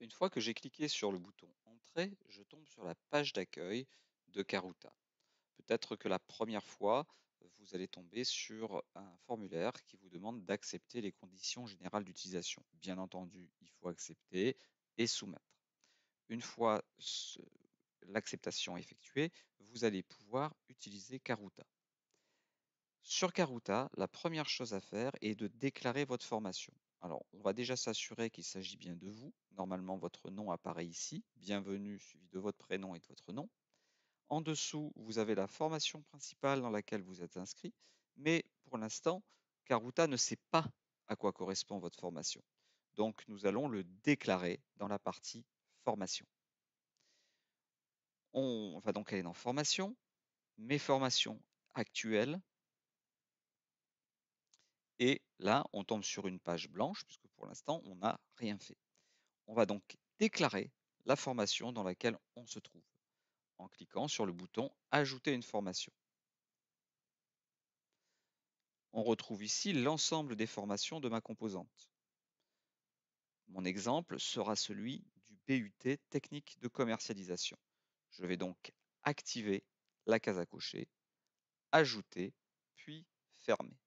Une fois que j'ai cliqué sur le bouton Entrée, je tombe sur la page d'accueil de Karuta. Peut-être que la première fois, vous allez tomber sur un formulaire qui vous demande d'accepter les conditions générales d'utilisation. Bien entendu, il faut accepter et soumettre. Une fois l'acceptation effectuée, vous allez pouvoir utiliser Caruta. Sur Caruta, la première chose à faire est de déclarer votre formation. Alors, on va déjà s'assurer qu'il s'agit bien de vous. Normalement, votre nom apparaît ici. Bienvenue, suivi de votre prénom et de votre nom. En dessous, vous avez la formation principale dans laquelle vous êtes inscrit. Mais pour l'instant, Caruta ne sait pas à quoi correspond votre formation. Donc, nous allons le déclarer dans la partie formation. On va donc aller dans formation, mes formations actuelles et là, on tombe sur une page blanche, puisque pour l'instant, on n'a rien fait. On va donc déclarer la formation dans laquelle on se trouve, en cliquant sur le bouton Ajouter une formation. On retrouve ici l'ensemble des formations de ma composante. Mon exemple sera celui du BUT technique de commercialisation. Je vais donc activer la case à cocher, ajouter, puis fermer.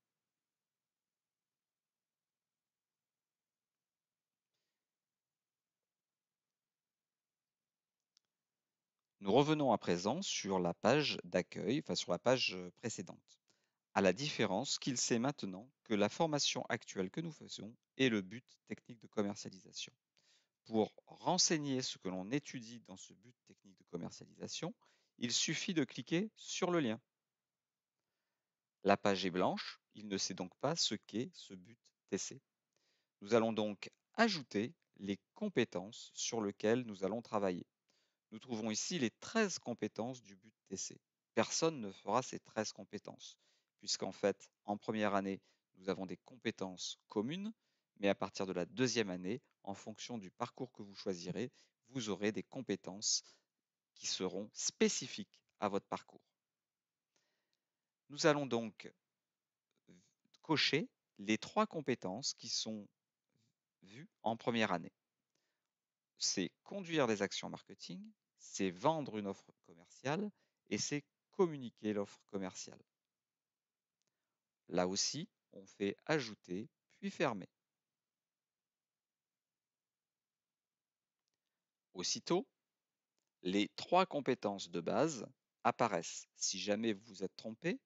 Nous revenons à présent sur la page d'accueil, enfin sur la page précédente, à la différence qu'il sait maintenant que la formation actuelle que nous faisons est le but technique de commercialisation. Pour renseigner ce que l'on étudie dans ce but technique de commercialisation, il suffit de cliquer sur le lien. La page est blanche, il ne sait donc pas ce qu'est ce but TC. Nous allons donc ajouter les compétences sur lesquelles nous allons travailler. Nous trouvons ici les 13 compétences du but TC. Personne ne fera ces 13 compétences, puisqu'en fait, en première année, nous avons des compétences communes, mais à partir de la deuxième année, en fonction du parcours que vous choisirez, vous aurez des compétences qui seront spécifiques à votre parcours. Nous allons donc cocher les trois compétences qui sont vues en première année c'est conduire des actions marketing, c'est vendre une offre commerciale et c'est communiquer l'offre commerciale. Là aussi, on fait ajouter puis fermer. Aussitôt, les trois compétences de base apparaissent. Si jamais vous vous êtes trompé,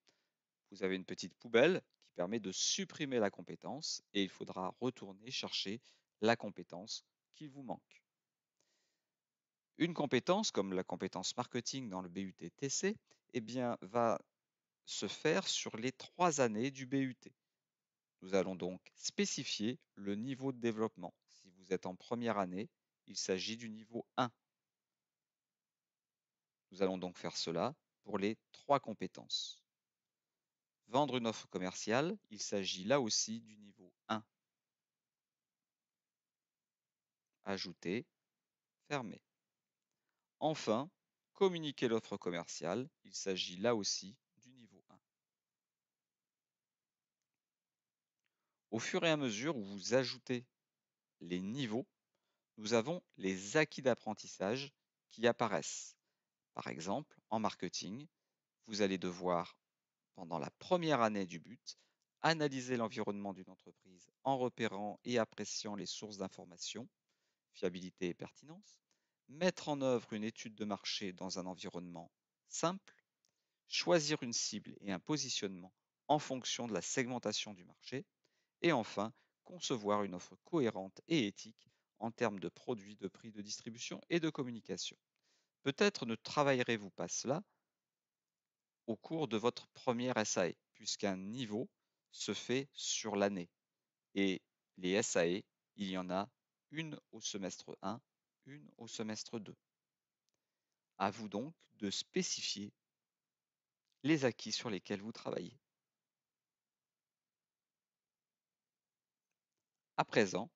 vous avez une petite poubelle qui permet de supprimer la compétence et il faudra retourner chercher la compétence qui vous manque. Une compétence, comme la compétence marketing dans le BUT-TC, eh bien, va se faire sur les trois années du BUT. Nous allons donc spécifier le niveau de développement. Si vous êtes en première année, il s'agit du niveau 1. Nous allons donc faire cela pour les trois compétences. Vendre une offre commerciale, il s'agit là aussi du niveau 1. Ajouter, fermer. Enfin, communiquer l'offre commerciale, il s'agit là aussi du niveau 1. Au fur et à mesure où vous ajoutez les niveaux, nous avons les acquis d'apprentissage qui apparaissent. Par exemple, en marketing, vous allez devoir, pendant la première année du but, analyser l'environnement d'une entreprise en repérant et appréciant les sources d'information, fiabilité et pertinence, mettre en œuvre une étude de marché dans un environnement simple, choisir une cible et un positionnement en fonction de la segmentation du marché, et enfin, concevoir une offre cohérente et éthique en termes de produits, de prix, de distribution et de communication. Peut-être ne travaillerez-vous pas cela au cours de votre première SAE, puisqu'un niveau se fait sur l'année. Et les SAE, il y en a une au semestre 1 au semestre 2. À vous donc de spécifier les acquis sur lesquels vous travaillez. À présent,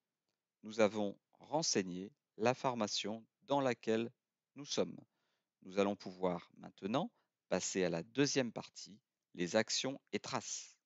nous avons renseigné la formation dans laquelle nous sommes. Nous allons pouvoir maintenant passer à la deuxième partie, les actions et traces.